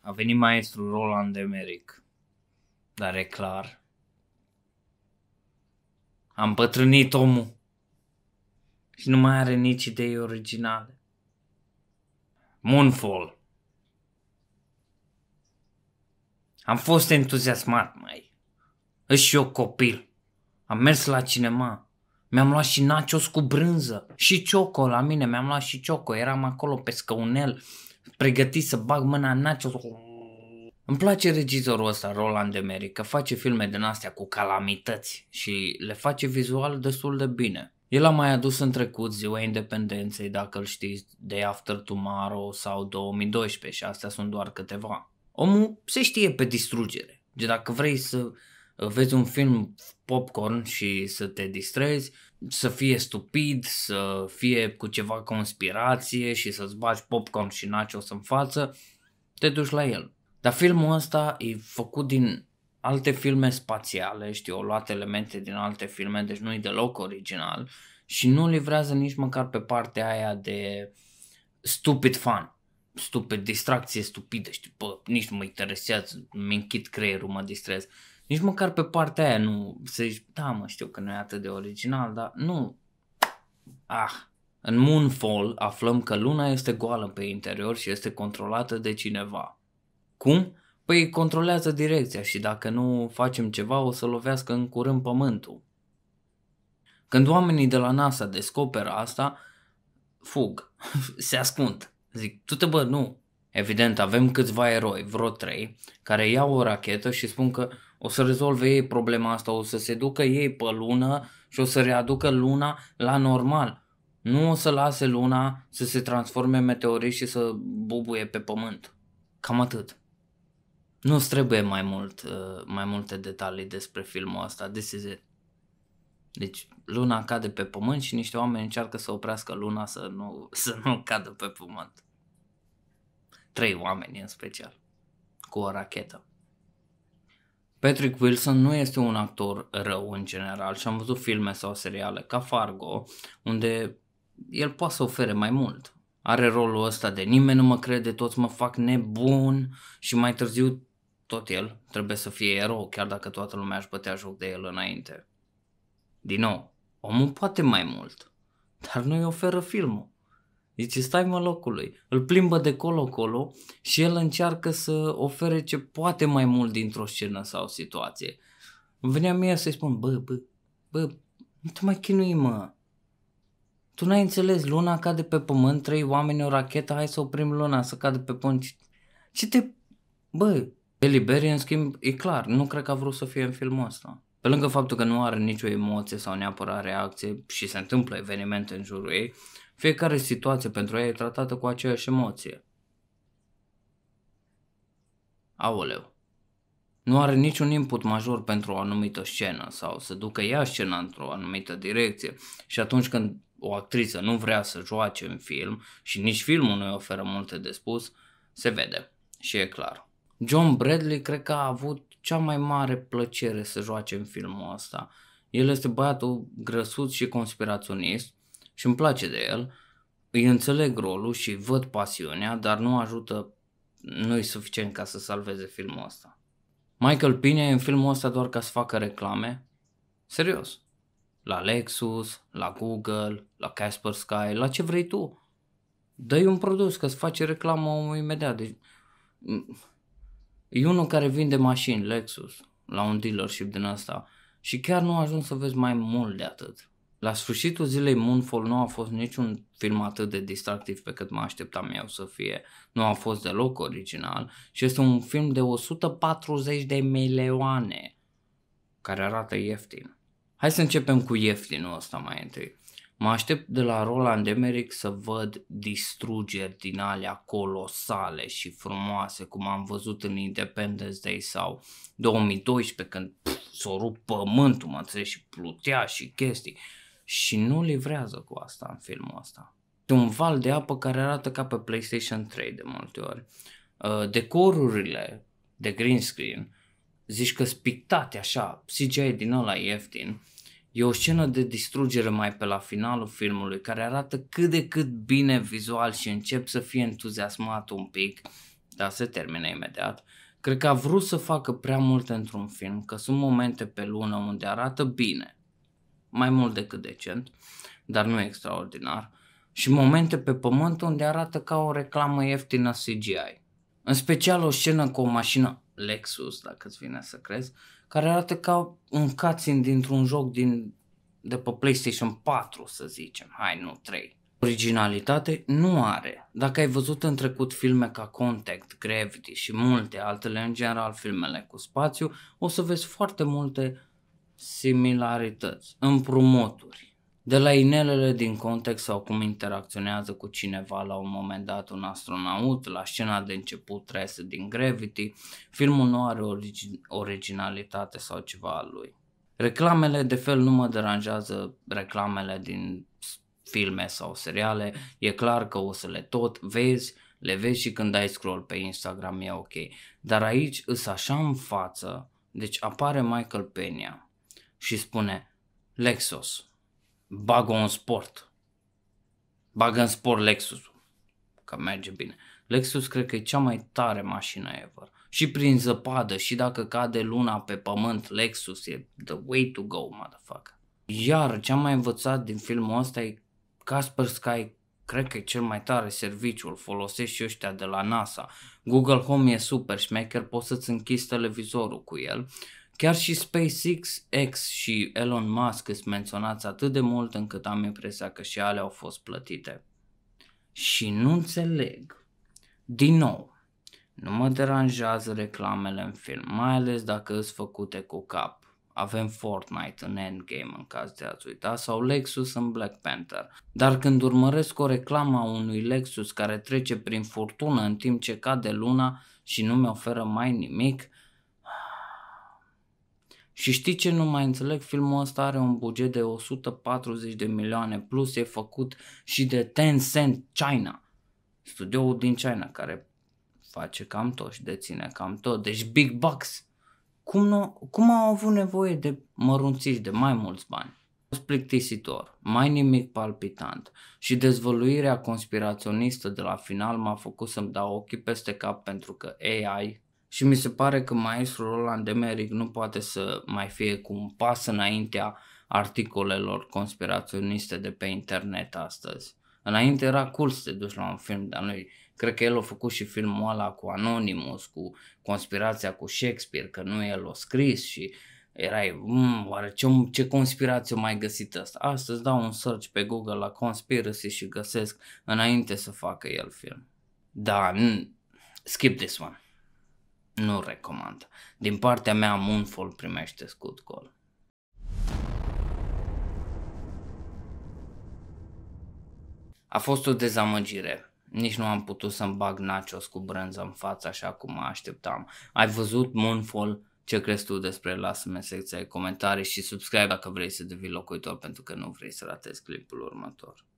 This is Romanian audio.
A venit maestrul Roland Emerick. Dar e clar. Am pătrânit omul. Și nu mai are nici idei originale. Moonfall. Am fost entuziasmat, mai. Își și eu copil. Am mers la cinema. Mi-am luat și nachos cu brânză și cioco la mine, mi-am luat și cioco, eram acolo pe scaunel, pregătit să bag mâna în nacio. Îmi place regizorul ăsta, Roland Emmerich, că face filme din astea cu calamități și le face vizual destul de bine. El a mai adus în trecut Ziua Independenței, dacă îl știți, Day After Tomorrow sau 2012 și astea sunt doar câteva. Omul se știe pe distrugere. dacă vrei să vezi un film popcorn și să te distrezi, să fie stupid, să fie cu ceva conspirație și să-ți bagi popcorn și nachos în față, te duci la el. Dar filmul ăsta e făcut din alte filme spațiale, știu, au luat elemente din alte filme, deci nu e deloc original și nu livrează nici măcar pe partea aia de stupid fan, stupid, distracție stupidă, știu, bă, nici nu mă interesează, mi închid creierul, mă distrez. Uh, nici măcar pe partea aia nu să zici, da mă știu că nu e atât de original, dar nu. Ah, în Moonfall aflăm că luna este goală pe interior și este controlată de cineva. Cum? Păi controlează direcția și dacă nu facem ceva o să lovească în curând pământul. Când oamenii de la NASA descoperă asta, fug, se ascund. Zic, tu te bă, nu. Evident, avem câțiva eroi, vreo trei, care iau o rachetă și spun că o să rezolve ei problema asta, o să se ducă ei pe lună și o să readucă luna la normal. Nu o să lase luna să se transforme meteorit și să bubuie pe pământ. Cam atât. nu trebuie mai mult, uh, mai multe detalii despre filmul ăsta, this is it. Deci luna cade pe pământ și niște oameni încearcă să oprească luna să nu, să nu cadă pe pământ. Trei oameni în special, cu o rachetă. Patrick Wilson nu este un actor rău în general și am văzut filme sau seriale ca Fargo, unde el poate să ofere mai mult. Are rolul ăsta de nimeni nu mă crede, toți mă fac nebun și mai târziu tot el trebuie să fie erou, chiar dacă toată lumea își bătea joc de el înainte. Din nou, omul poate mai mult, dar nu-i oferă filmul. Zice, stai mă locului. Îl plimbă de colo-colo și el încearcă să ofere ce poate mai mult dintr-o scenă sau situație. Venea mie să-i spun, bă, bă, bă, nu te mai chinui, mă. Tu n-ai înțeles, luna cade pe pământ, trei oameni, o rachetă, hai să oprim luna să cadă pe pământ. Ce te... Bă, Eliberi, în schimb, e clar, nu cred că a vrut să fie în filmul ăsta. Pe lângă faptul că nu are nicio emoție sau neapărat reacție și se întâmplă evenimente în jurul ei, fiecare situație pentru ea e tratată cu aceeași emoție. Aoleu. Nu are niciun input major pentru o anumită scenă sau să ducă ea scena într-o anumită direcție și atunci când o actriță nu vrea să joace în film și nici filmul nu i oferă multe de spus, se vede și e clar. John Bradley cred că a avut cea mai mare plăcere să joace în filmul ăsta. El este băiatul grăsut și conspiraționist și îmi place de el, îi înțeleg rolul și văd pasiunea, dar nu ajută, nu e suficient ca să salveze filmul ăsta. Michael Pine e în filmul ăsta doar ca să facă reclame? Serios. La Lexus, la Google, la Casper Sky, la ce vrei tu. Dă-i un produs că îți face reclamă omul imediat. Deci, E unul care vinde mașini, Lexus, la un dealership din asta și chiar nu a ajuns să vezi mai mult de atât. La sfârșitul zilei Moonfall nu a fost niciun film atât de distractiv pe cât mă așteptam eu să fie. Nu a fost deloc original și este un film de 140 de milioane care arată ieftin. Hai să începem cu ieftinul ăsta mai întâi. Mă aștept de la Roland Emmerich să văd distrugeri din alea colosale și frumoase, cum am văzut în Independence Day sau 2012, când s-o rup pământul, mă înțeleg, și plutea și chestii. Și nu livrează cu asta în filmul ăsta. E un val de apă care arată ca pe PlayStation 3 de multe ori. Uh, decorurile de green screen, zici că spictate așa, CGI din ăla ieftin, E o scenă de distrugere mai pe la finalul filmului care arată cât de cât bine vizual și încep să fie entuziasmat un pic, dar se termină imediat. Cred că a vrut să facă prea mult într-un film, că sunt momente pe lună unde arată bine, mai mult decât decent, dar nu extraordinar, și momente pe pământ unde arată ca o reclamă ieftină CGI. În special o scenă cu o mașină Lexus, dacă îți vine să crezi, care arată ca un cutscene dintr-un joc din, de pe PlayStation 4, să zicem, hai nu 3. Originalitate nu are. Dacă ai văzut în trecut filme ca Contact, Gravity și multe altele, în general filmele cu spațiu, o să vezi foarte multe similarități, împrumuturi de la inelele din context sau cum interacționează cu cineva la un moment dat un astronaut, la scena de început rese din Gravity, filmul nu are origi- originalitate sau ceva al lui. Reclamele de fel nu mă deranjează reclamele din filme sau seriale, e clar că o să le tot vezi, le vezi și când ai scroll pe Instagram, e ok. Dar aici îs așa în față, deci apare Michael Pena și spune Lexus, bagă un sport. Bagă în sport Lexus. Că merge bine. Lexus cred că e cea mai tare mașină ever. Și prin zăpadă, și dacă cade luna pe pământ, Lexus e the way to go, motherfucker. Iar ce am mai învățat din filmul ăsta e Casper Sky cred că e cel mai tare serviciu, îl folosesc și ăștia de la NASA. Google Home e super șmecher, poți să-ți închizi televizorul cu el, Chiar și SpaceX și Elon Musk sunt menționați atât de mult încât am impresia că și alea au fost plătite. Și nu înțeleg. Din nou, nu mă deranjează reclamele în film, mai ales dacă sunt făcute cu cap. Avem Fortnite în Endgame în caz de ați uita sau Lexus în Black Panther. Dar când urmăresc o reclamă a unui Lexus care trece prin furtună în timp ce cade luna și nu mi oferă mai nimic, și știi ce nu mai înțeleg? Filmul ăsta are un buget de 140 de milioane plus, e făcut și de Tencent China, studioul din China care face cam tot și deține cam tot, deci big bucks. Cum, nu, cum au avut nevoie de mărunțiși, de mai mulți bani? Splictisitor, mai nimic palpitant și dezvăluirea conspiraționistă de la final m-a făcut să-mi dau ochii peste cap pentru că AI, și mi se pare că maestrul Roland Emmerich nu poate să mai fie cu un pas înaintea articolelor conspiraționiste de pe internet astăzi. Înainte era cool să te duci la un film dar noi. Cred că el a făcut și filmul ăla cu Anonymous, cu conspirația cu Shakespeare, că nu el o scris și erai, mmm, oare ce, ce conspirație mai găsit asta? Astăzi dau un search pe Google la conspiracy și găsesc înainte să facă el film. Da, n- skip this one. Nu recomand. Din partea mea, Moonfall primește scut gol. A fost o dezamăgire. Nici nu am putut să-mi bag nachos cu brânză în față așa cum mă așteptam. Ai văzut Moonfall? Ce crezi tu despre el? Lasă-mi în secția de comentarii și subscribe dacă vrei să devii locuitor pentru că nu vrei să ratezi clipul următor.